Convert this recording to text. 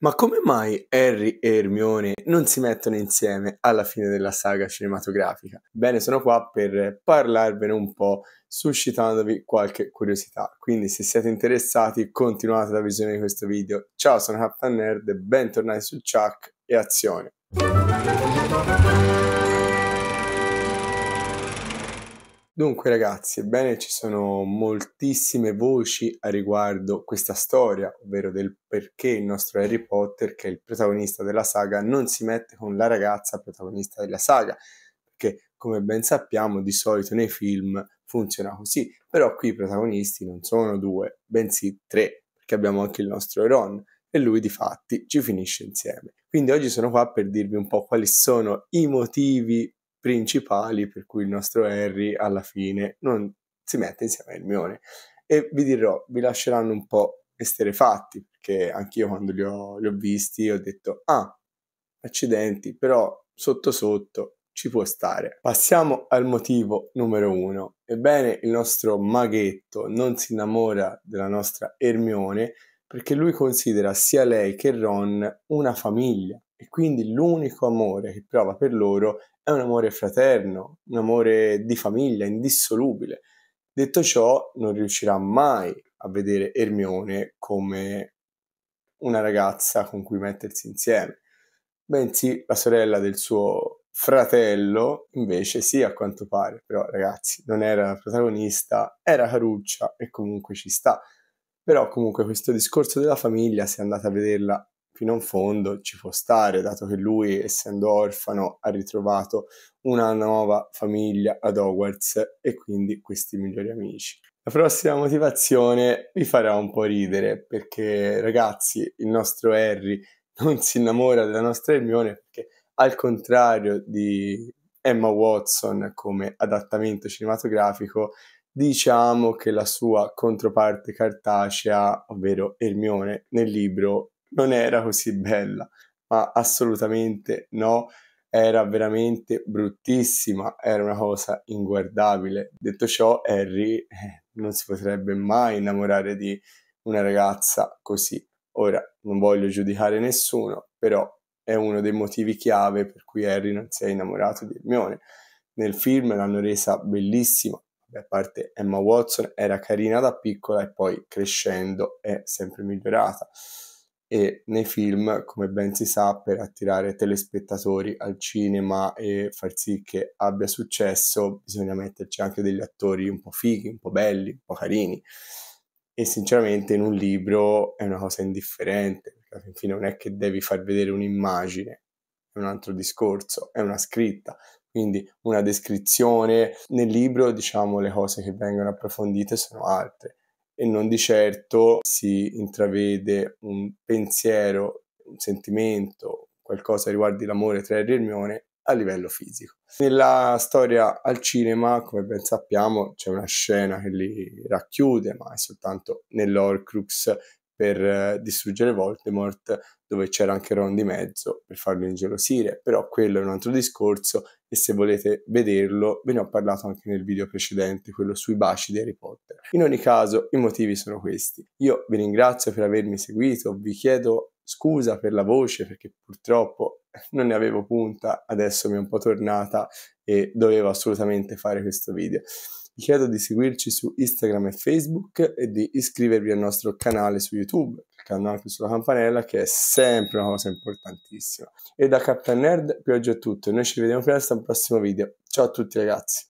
Ma come mai Harry e Hermione non si mettono insieme alla fine della saga cinematografica? Bene, sono qua per parlarvene un po', suscitandovi qualche curiosità. Quindi se siete interessati continuate la visione di questo video. Ciao, sono Captain Nerd, bentornati su Chuck e Azione. Dunque ragazzi, ebbene ci sono moltissime voci a riguardo questa storia, ovvero del perché il nostro Harry Potter, che è il protagonista della saga, non si mette con la ragazza protagonista della saga, perché come ben sappiamo di solito nei film funziona così, però qui i protagonisti non sono due, bensì tre, perché abbiamo anche il nostro Ron e lui di fatti ci finisce insieme. Quindi oggi sono qua per dirvi un po' quali sono i motivi principali per cui il nostro Harry alla fine non si mette insieme a Hermione. E vi dirò, vi lasceranno un po' esterefatti, perché anch'io quando li ho, li ho visti ho detto, ah, accidenti, però sotto sotto ci può stare. Passiamo al motivo numero uno. Ebbene, il nostro maghetto non si innamora della nostra Ermione perché lui considera sia lei che Ron una famiglia. E quindi l'unico amore che prova per loro è un amore fraterno, un amore di famiglia, indissolubile. Detto ciò, non riuscirà mai a vedere Ermione come una ragazza con cui mettersi insieme, bensì la sorella del suo fratello invece sì a quanto pare, però ragazzi non era la protagonista, era Caruccia e comunque ci sta. Però comunque questo discorso della famiglia, se andate a vederla fino in fondo ci può stare, dato che lui, essendo orfano, ha ritrovato una nuova famiglia ad Hogwarts e quindi questi migliori amici. La prossima motivazione vi farà un po' ridere perché ragazzi, il nostro Harry non si innamora della nostra Hermione perché al contrario di Emma Watson come adattamento cinematografico, diciamo che la sua controparte cartacea, ovvero Hermione, nel libro non era così bella, ma assolutamente no, era veramente bruttissima, era una cosa inguardabile. Detto ciò, Harry eh, non si potrebbe mai innamorare di una ragazza così. Ora, non voglio giudicare nessuno, però è uno dei motivi chiave per cui Harry non si è innamorato di Hermione. Nel film l'hanno resa bellissima, a parte Emma Watson, era carina da piccola e poi crescendo è sempre migliorata e nei film, come ben si sa, per attirare telespettatori al cinema e far sì che abbia successo, bisogna metterci anche degli attori un po' fighi, un po' belli, un po' carini. E sinceramente in un libro è una cosa indifferente, perché alla fine non è che devi far vedere un'immagine, è un altro discorso, è una scritta. Quindi una descrizione nel libro, diciamo, le cose che vengono approfondite sono altre e non di certo si intravede un pensiero, un sentimento, qualcosa riguardo l'amore tra Harry e Hermione a livello fisico. Nella storia al cinema, come ben sappiamo, c'è una scena che li racchiude, ma è soltanto nell'Orcrux per eh, distruggere Voldemort dove c'era anche Ron di mezzo per farlo ingelosire, però quello è un altro discorso e se volete vederlo ve ne ho parlato anche nel video precedente, quello sui baci di Harry Potter. In ogni caso i motivi sono questi. Io vi ringrazio per avermi seguito, vi chiedo scusa per la voce perché purtroppo non ne avevo punta, adesso mi è un po' tornata e dovevo assolutamente fare questo video. Vi chiedo di seguirci su Instagram e Facebook e di iscrivervi al nostro canale su YouTube anche sulla campanella che è sempre una cosa importantissima. E da Captain Nerd oggi è tutto, noi ci vediamo presto al prossimo video. Ciao a tutti ragazzi!